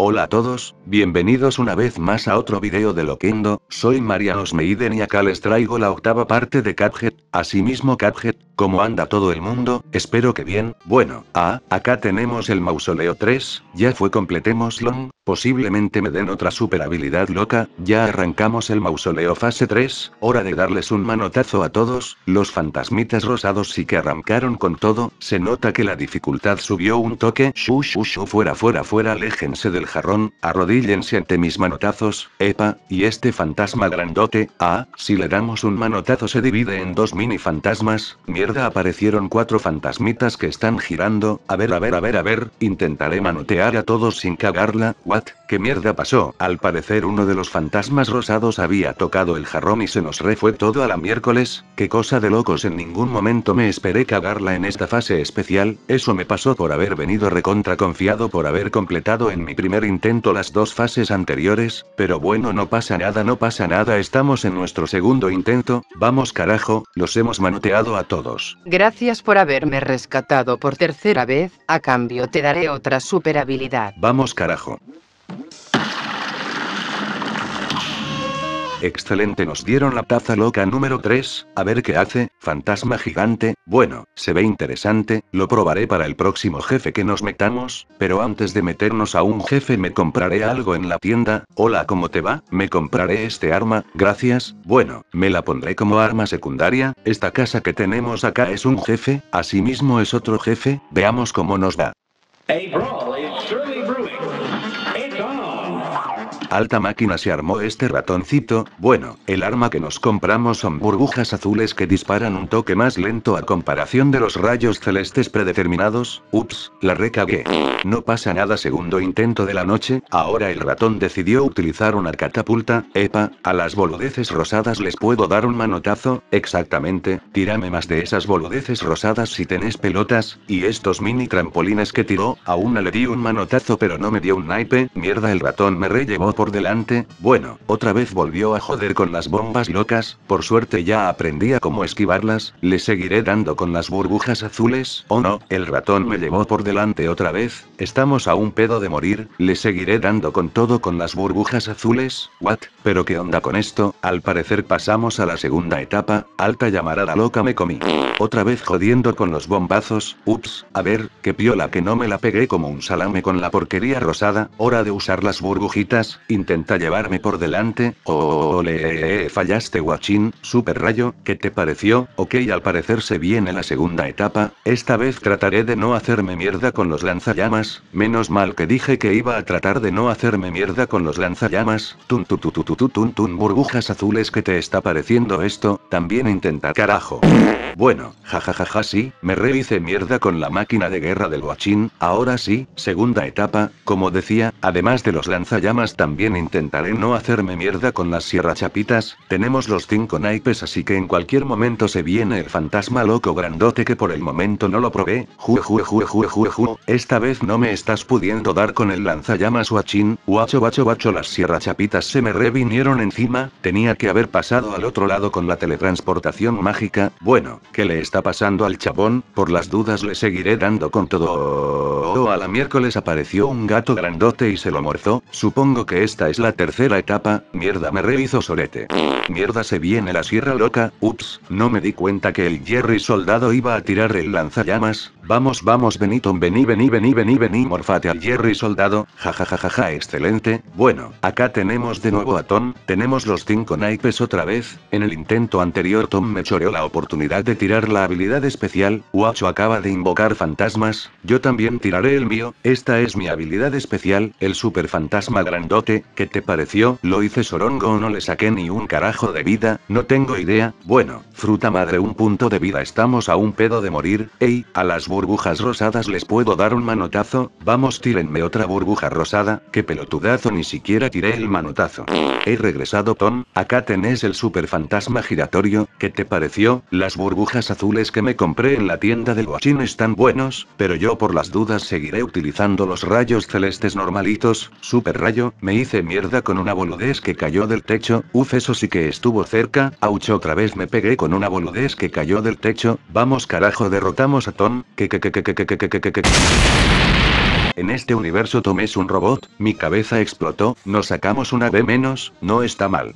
Hola a todos, bienvenidos una vez más a otro video de Loquendo, soy María Osmeiden y acá les traigo la octava parte de Cuphead, asimismo Cuphead, como anda todo el mundo, espero que bien, bueno, ah, acá tenemos el mausoleo 3, ya fue long. Posiblemente me den otra super habilidad loca, ya arrancamos el mausoleo fase 3, hora de darles un manotazo a todos, los fantasmitas rosados sí que arrancaron con todo, se nota que la dificultad subió un toque, shu shu fuera fuera fuera aléjense del jarrón, arrodíllense ante mis manotazos, epa, y este fantasma grandote, ah, si le damos un manotazo se divide en dos mini fantasmas, mierda aparecieron cuatro fantasmitas que están girando, a ver a ver a ver a ver, intentaré manotear a todos sin cagarla, ¿qué mierda pasó? Al parecer uno de los fantasmas rosados había tocado el jarrón y se nos refue todo a la miércoles, qué cosa de locos en ningún momento me esperé cagarla en esta fase especial, eso me pasó por haber venido recontra confiado por haber completado en mi primer intento las dos fases anteriores, pero bueno no pasa nada no pasa nada estamos en nuestro segundo intento, vamos carajo, los hemos manoteado a todos. Gracias por haberme rescatado por tercera vez, a cambio te daré otra super habilidad. Vamos carajo. Excelente nos dieron la taza loca número 3, a ver qué hace, fantasma gigante, bueno, se ve interesante, lo probaré para el próximo jefe que nos metamos, pero antes de meternos a un jefe me compraré algo en la tienda, hola ¿cómo te va? Me compraré este arma, gracias, bueno, me la pondré como arma secundaria, esta casa que tenemos acá es un jefe, asimismo es otro jefe, veamos cómo nos va. Hey bro, Alta máquina se armó este ratoncito, bueno, el arma que nos compramos son burbujas azules que disparan un toque más lento a comparación de los rayos celestes predeterminados, ups, la recagué. No pasa nada segundo intento de la noche, ahora el ratón decidió utilizar una catapulta, epa, a las boludeces rosadas les puedo dar un manotazo, exactamente, tírame más de esas boludeces rosadas si tenés pelotas, y estos mini trampolines que tiró, a una le di un manotazo pero no me dio un naipe, mierda el ratón me rellevó por delante, bueno, otra vez volvió a joder con las bombas locas, por suerte ya aprendí cómo esquivarlas, le seguiré dando con las burbujas azules, oh no, el ratón me llevó por delante otra vez, estamos a un pedo de morir, le seguiré dando con todo con las burbujas azules, what, pero qué onda con esto, al parecer pasamos a la segunda etapa, alta llamarada loca me comí. Otra vez jodiendo con los bombazos, ups, a ver, qué piola que no me la pegué como un salame con la porquería rosada, hora de usar las burbujitas, Intenta llevarme por delante, o fallaste guachín, super rayo, ¿qué te pareció? Ok al parecer se viene la segunda etapa, esta vez trataré de no hacerme mierda con los lanzallamas, menos mal que dije que iba a tratar de no hacerme mierda con los lanzallamas, tun tun tun tun tun tun burbujas azules que te está pareciendo esto, también intenta carajo. Bueno, jajajaja sí, me rehice mierda con la máquina de guerra del guachín, ahora sí, segunda etapa, como decía, además de los lanzallamas también bien intentaré no hacerme mierda con las sierra chapitas, tenemos los cinco naipes así que en cualquier momento se viene el fantasma loco grandote que por el momento no lo probé, jue jue jue jue jue jue. esta vez no me estás pudiendo dar con el lanzallamas huachín, huacho bacho bacho las sierra chapitas se me revinieron encima, tenía que haber pasado al otro lado con la teletransportación mágica, bueno, ¿qué le está pasando al chabón? Por las dudas le seguiré dando con todo... Oh, a la miércoles apareció un gato grandote y se lo morzó, supongo que es esta es la tercera etapa, mierda me rehizo solete. Mierda se viene la sierra loca, ups, no me di cuenta que el Jerry soldado iba a tirar el lanzallamas, vamos vamos Benito vení vení vení vení vení morfate al Jerry soldado, jajajajaja ja, ja, ja, excelente, bueno, acá tenemos de nuevo a Tom, tenemos los cinco naipes otra vez, en el intento anterior Tom me choreó la oportunidad de tirar la habilidad especial, Wacho acaba de invocar fantasmas, yo también tiraré el mío, esta es mi habilidad especial, el super fantasma grandote, ¿qué te pareció? ¿Lo hice sorongo o no le saqué ni un carajo de vida? No tengo idea. Bueno, fruta madre, un punto de vida. Estamos a un pedo de morir. Ey, a las burbujas rosadas les puedo dar un manotazo. Vamos, tírenme otra burbuja rosada. Qué pelotudazo, ni siquiera tiré el manotazo. He regresado, Tom. Acá tenés el super fantasma giratorio. ¿Qué te pareció? Las burbujas azules que me compré en la tienda del guachín están buenos, pero yo por las dudas seguiré utilizando los rayos celestes normalitos. Super rayo, me hice mierda con una boludez que cayó del techo, uf eso sí que estuvo cerca, aucho otra vez me pegué con una boludez que cayó del techo, vamos carajo derrotamos a Tom, que que que que que que que que que en este universo Tom un robot, mi cabeza explotó, nos sacamos una B menos, no está mal.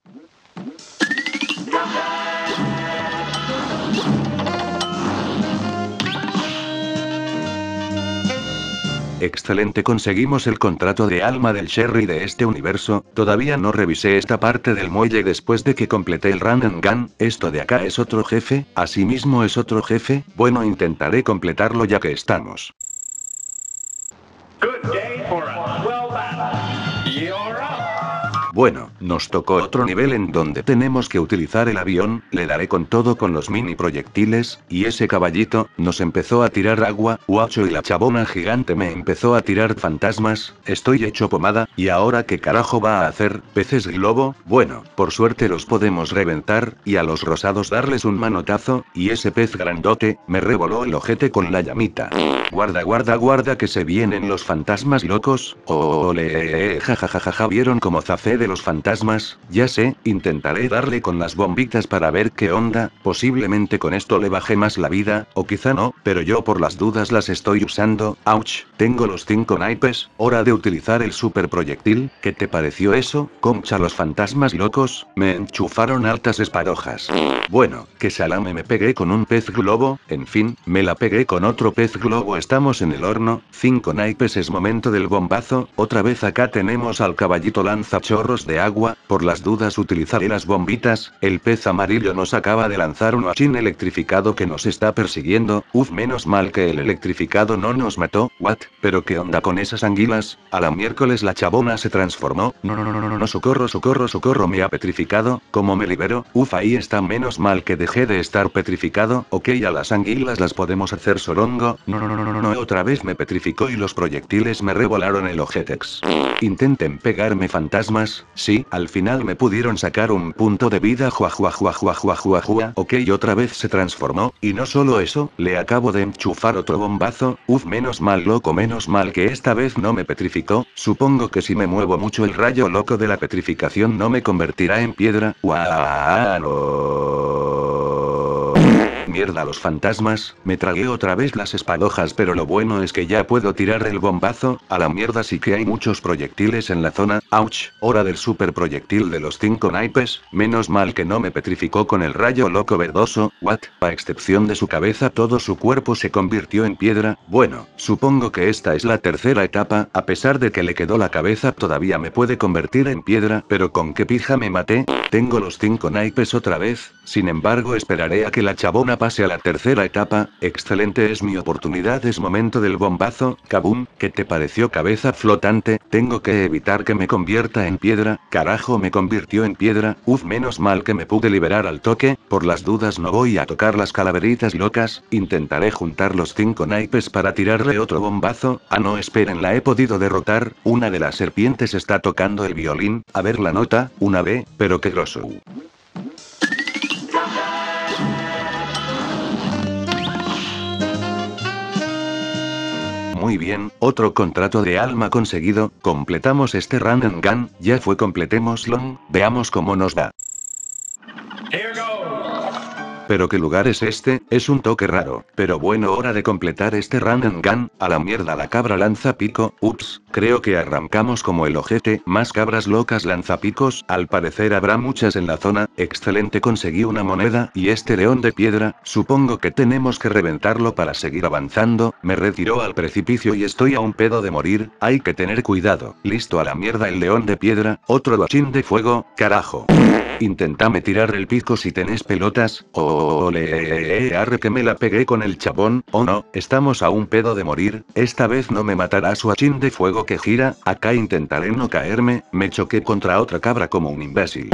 Excelente, conseguimos el contrato de alma del Sherry de este universo. Todavía no revisé esta parte del muelle después de que completé el run and gun. Esto de acá es otro jefe, asimismo es otro jefe. Bueno, intentaré completarlo ya que estamos. Bueno, nos tocó otro nivel en donde tenemos que utilizar el avión, le daré con todo con los mini proyectiles, y ese caballito, nos empezó a tirar agua, guacho y la chabona gigante me empezó a tirar fantasmas, estoy hecho pomada, y ahora qué carajo va a hacer, peces globo, bueno, por suerte los podemos reventar, y a los rosados darles un manotazo, y ese pez grandote, me revoló el ojete con la llamita. Guarda, guarda, guarda que se vienen los fantasmas locos, ole, eh, eh, eh, ja vieron como zafé de los fantasmas, ya sé, intentaré darle con las bombitas para ver qué onda, posiblemente con esto le baje más la vida, o quizá no, pero yo por las dudas las estoy usando, ouch, tengo los cinco naipes, hora de utilizar el super proyectil, ¿qué te pareció eso? Concha los fantasmas locos, me enchufaron altas esparojas. Bueno, que salame me pegué con un pez globo, en fin, me la pegué con otro pez globo, estamos en el horno, 5 naipes es momento del bombazo, otra vez acá tenemos al caballito lanza de agua, por las dudas utilizaré las bombitas, el pez amarillo nos acaba de lanzar un machín electrificado que nos está persiguiendo, uf menos mal que el electrificado no nos mató, what, pero qué onda con esas anguilas, a la miércoles la chabona se transformó, no no no no no no socorro socorro socorro me ha petrificado, como me libero, uf ahí está menos mal que dejé de estar petrificado, ok a las anguilas las podemos hacer sorongo, no no no no no no otra vez me petrificó y los proyectiles me revolaron el ojetex. Intenten pegarme fantasmas, Sí, al final me pudieron sacar un punto de vida jua Ok otra vez se transformó, y no solo eso, le acabo de enchufar otro bombazo, Uff menos mal loco menos mal que esta vez no me petrificó, supongo que si me muevo mucho el rayo loco de la petrificación no me convertirá en piedra, Waah no mierda los fantasmas, me tragué otra vez las espadojas pero lo bueno es que ya puedo tirar el bombazo, a la mierda sí que hay muchos proyectiles en la zona, ouch, hora del super proyectil de los cinco naipes, menos mal que no me petrificó con el rayo loco verdoso, what, a excepción de su cabeza todo su cuerpo se convirtió en piedra, bueno, supongo que esta es la tercera etapa, a pesar de que le quedó la cabeza todavía me puede convertir en piedra, pero con qué pija me maté, tengo los cinco naipes otra vez, sin embargo esperaré a que la chabona pase a la tercera etapa, excelente es mi oportunidad, es momento del bombazo, kabum, que te pareció cabeza flotante, tengo que evitar que me convierta en piedra, carajo me convirtió en piedra, uf menos mal que me pude liberar al toque, por las dudas no voy a tocar las calaveritas locas, intentaré juntar los cinco naipes para tirarle otro bombazo, ah no esperen la he podido derrotar, una de las serpientes está tocando el violín, a ver la nota, una B, pero qué grosso. muy bien, otro contrato de alma conseguido, completamos este run and gun, ya fue long, veamos cómo nos va pero qué lugar es este, es un toque raro, pero bueno hora de completar este random gun, a la mierda la cabra lanza pico, ups, creo que arrancamos como el ojete, más cabras locas lanzapicos. al parecer habrá muchas en la zona, excelente conseguí una moneda, y este león de piedra, supongo que tenemos que reventarlo para seguir avanzando, me retiró al precipicio y estoy a un pedo de morir, hay que tener cuidado, listo a la mierda el león de piedra, otro bachín de fuego, carajo. Intentame tirar el pico si tenés pelotas, o oh, ole, eh, eh, eh, arre que me la pegué con el chabón, oh no, estamos a un pedo de morir, esta vez no me matará su achín de fuego que gira, acá intentaré no caerme, me choqué contra otra cabra como un imbécil.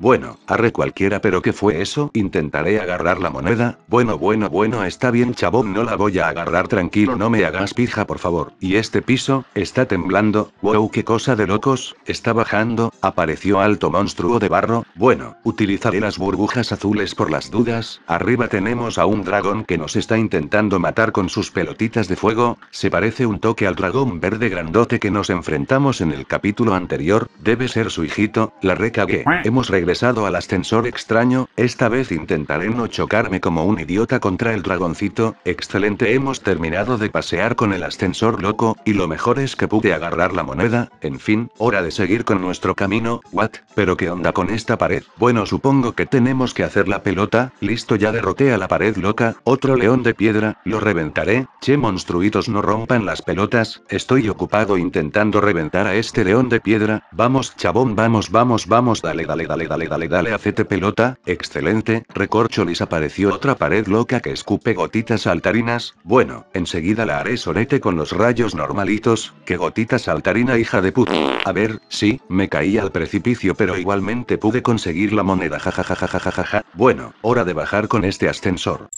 Bueno, arre cualquiera pero ¿qué fue eso? Intentaré agarrar la moneda, bueno bueno bueno está bien chabón no la voy a agarrar tranquilo no me hagas pija por favor, y este piso, está temblando, wow qué cosa de locos, está bajando, apareció alto monstruo de barro, bueno, utilizaré las burbujas azules por las dudas, arriba tenemos a un dragón que nos está intentando matar con sus pelotitas de fuego, se parece un toque al dragón verde grandote que nos enfrentamos en el capítulo anterior, debe ser su hijito, la recagué. Hemos regresado al ascensor extraño, esta vez intentaré no chocarme como un idiota contra el dragoncito, excelente hemos terminado de pasear con el ascensor loco, y lo mejor es que pude agarrar la moneda, en fin, hora de seguir con nuestro camino, what, pero qué onda con esta pared, bueno supongo que tenemos que hacer la pelota, Listo ya derroté a la pared loca, otro león de piedra, lo reventaré, che monstruitos no rompan las pelotas, estoy ocupado intentando reventar a este león de piedra, vamos chabón vamos vamos vamos dale dale dale dale dale dale acete pelota, excelente, recorcho les apareció otra pared loca que escupe gotitas saltarinas, bueno, enseguida la haré sorete con los rayos normalitos, que gotita saltarina hija de puta. A ver, sí, me caí al precipicio pero igualmente pude conseguir la moneda jajajajajajaja, bueno, hora de bajar con este ascensor.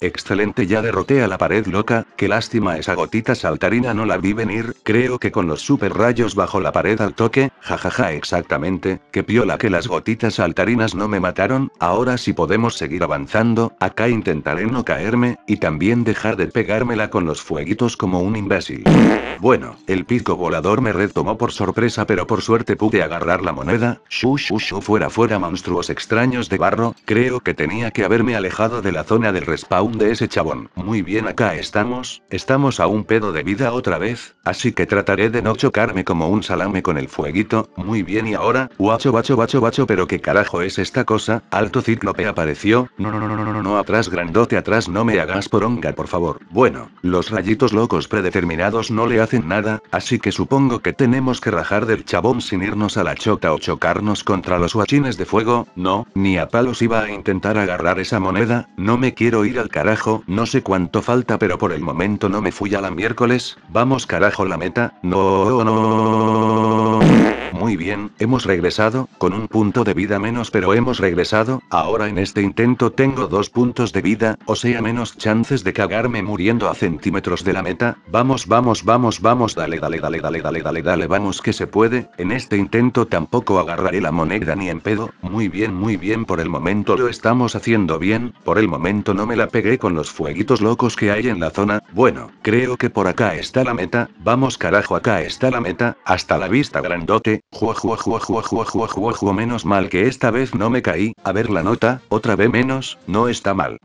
Excelente, ya derroté a la pared loca, qué lástima esa gotita saltarina no la vi venir, creo que con los super rayos bajo la pared al toque, jajaja ja, ja, exactamente, que piola que las gotitas saltarinas no me mataron, ahora si podemos seguir avanzando, acá intentaré no caerme, y también dejar de pegármela con los fueguitos como un imbécil. Bueno, el pico volador me retomó por sorpresa pero por suerte pude agarrar la moneda, shu shu shu fuera fuera monstruos extraños de barro, creo que tenía que haberme alejado de la zona del respawn de ese chabón. Muy bien, acá estamos, estamos a un pedo de vida otra vez, así que trataré de no chocarme como un salame con el fueguito. Muy bien, y ahora, guacho, guacho, guacho, guacho, pero qué carajo es esta cosa. Alto cíclope apareció. No, no, no, no, no, no, no, atrás, grandote, atrás, no me hagas poronga, por favor. Bueno, los rayitos locos predeterminados no le hacen nada, así que supongo que tenemos que rajar del chabón sin irnos a la chota o chocarnos contra los huachines de fuego. No, ni a palos iba a intentar agarrar esa moneda, no me quiero ir al Carajo, no sé cuánto falta pero por el momento no me fui a la miércoles, vamos carajo la meta, no. Muy bien, hemos regresado, con un punto de vida menos pero hemos regresado, ahora en este intento tengo dos puntos de vida, o sea menos chances de cagarme muriendo a centímetros de la meta, vamos vamos vamos vamos dale dale dale dale dale dale dale vamos que se puede, en este intento tampoco agarraré la moneda ni en pedo, muy bien muy bien por el momento lo estamos haciendo bien, por el momento no me la pegué con los fueguitos locos que hay en la zona, bueno, creo que por acá está la meta, vamos carajo acá está la meta, hasta la vista grandote, Juego menos mal que esta vez no me caí, a ver la nota, otra vez menos, no está mal.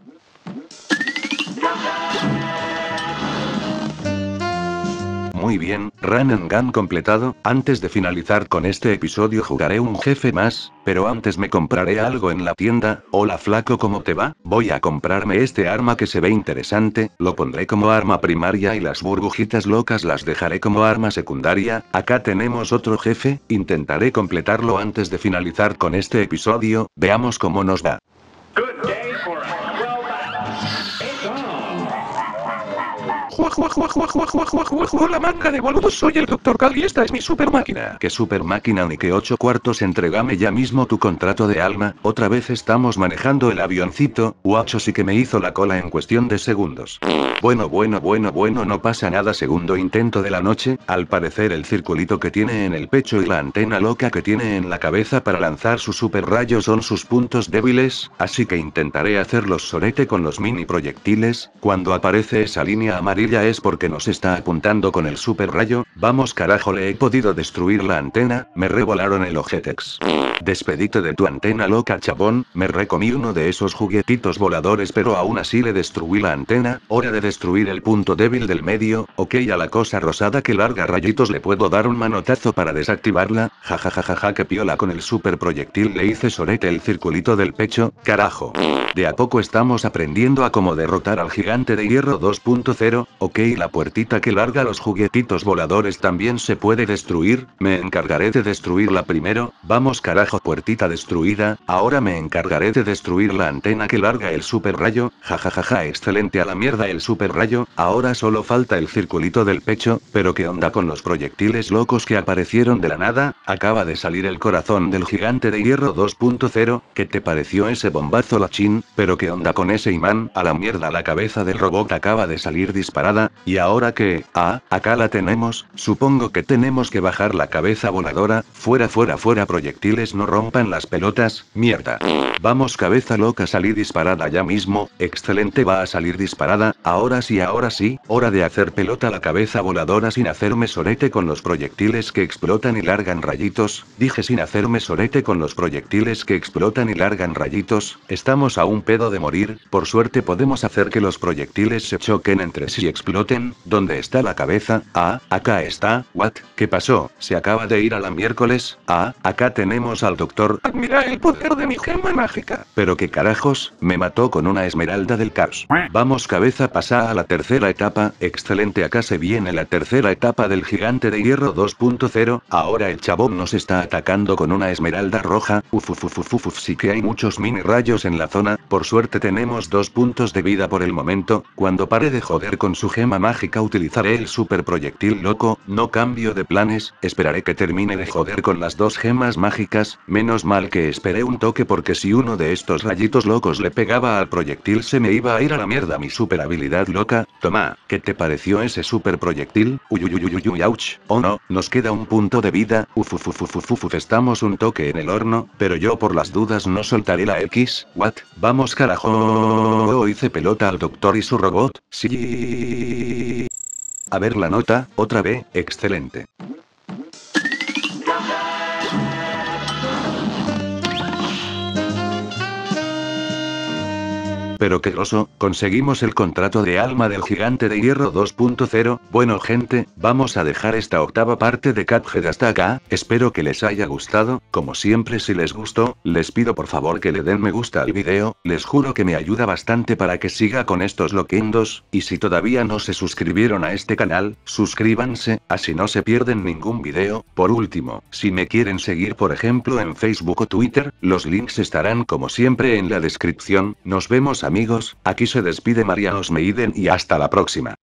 Muy bien, Run and Gun completado, antes de finalizar con este episodio jugaré un jefe más, pero antes me compraré algo en la tienda, hola flaco ¿cómo te va? Voy a comprarme este arma que se ve interesante, lo pondré como arma primaria y las burbujitas locas las dejaré como arma secundaria, acá tenemos otro jefe, intentaré completarlo antes de finalizar con este episodio, veamos cómo nos va. la manga de boludos, soy el Dr. Cal y esta es mi super máquina. ¿Qué super máquina ni que ocho cuartos entregame ya mismo tu contrato de alma? Otra vez estamos manejando el avioncito, uacho sí que me hizo la cola en cuestión de segundos. Bueno, bueno, bueno, bueno, no pasa nada. Segundo intento de la noche, al parecer el circulito que tiene en el pecho y la antena loca que tiene en la cabeza para lanzar su super rayo son sus puntos débiles, así que intentaré hacerlos sorete con los mini proyectiles. Cuando aparece esa línea amarilla es porque nos está apuntando con el super rayo. Vamos carajo, le he podido destruir la antena, me revolaron el ojetex. Despedite de tu antena loca, chabón, me recomí uno de esos juguetitos voladores, pero aún así le destruí la antena, hora de destruir el punto débil del medio, ok a la cosa rosada que larga rayitos le puedo dar un manotazo para desactivarla, jajajajaja que piola con el super proyectil le hice sorete el circulito del pecho, carajo. De a poco estamos aprendiendo a cómo derrotar al gigante de hierro 2.0, ok la puertita que larga los juguetitos voladores también se puede destruir, me encargaré de destruirla primero, vamos carajo puertita destruida, ahora me encargaré de destruir la antena que larga el super rayo, jajajaja ja, ja, excelente a la mierda el super rayo, ahora solo falta el circulito del pecho, pero qué onda con los proyectiles locos que aparecieron de la nada, acaba de salir el corazón del gigante de hierro 2.0, ¿qué te pareció ese bombazo la chin? pero ¿qué onda con ese imán? A la mierda la cabeza del robot acaba de salir disparada, y ahora que, ah, acá la tenemos, supongo que tenemos que bajar la cabeza voladora, fuera fuera fuera proyectiles no rompan las pelotas, mierda. Vamos cabeza loca salí disparada ya mismo, excelente va a salir disparada, ahora sí ahora sí, hora de hacer pelota la cabeza voladora sin hacerme sorete con los proyectiles que explotan y largan rayitos, dije sin hacerme sorete con los proyectiles que explotan y largan rayitos, estamos a un pedo de morir, por suerte podemos hacer que los proyectiles se choquen entre sí y exploten, ¿dónde está la cabeza? Ah, acá está, what, ¿qué pasó? ¿Se acaba de ir a la miércoles? Ah, acá tenemos al doctor. Mira el poder de mi gema mágica. Pero qué carajos, me mató con una esmeralda del caos. Vamos cabeza pasa a la tercera etapa, excelente acá se viene la tercera etapa del gigante de hierro 2.0, ahora el chabón nos está atacando con una esmeralda roja, uf, sí que hay muchos mini rayos en la zona, por suerte tenemos dos puntos de vida por el momento, cuando pare de joder con su gema mágica utilizaré el super proyectil loco, no cambio de planes, esperaré que termine de joder con las dos gemas mágicas, menos mal que esperé un toque porque si uno de estos rayitos locos le pegaba al proyectil se me iba a ir a la mierda mi super habilidad loca, toma, ¿qué te pareció ese superproyectil? uy ouch, oh no, nos queda un punto de vida, uf. estamos un toque en el horno, pero yo por las dudas no soltaré la X, what, va Vamos carajo. Oh, hice pelota al doctor y su robot. Sí. A ver la nota, otra vez, excelente. pero qué groso, conseguimos el contrato de alma del gigante de hierro 2.0, bueno gente, vamos a dejar esta octava parte de Cuphead hasta acá, espero que les haya gustado, como siempre si les gustó, les pido por favor que le den me gusta al video, les juro que me ayuda bastante para que siga con estos loquendos, y si todavía no se suscribieron a este canal, suscríbanse, así no se pierden ningún video, por último, si me quieren seguir por ejemplo en Facebook o Twitter, los links estarán como siempre en la descripción, nos vemos a amigos, aquí se despide María Osmeiden y hasta la próxima.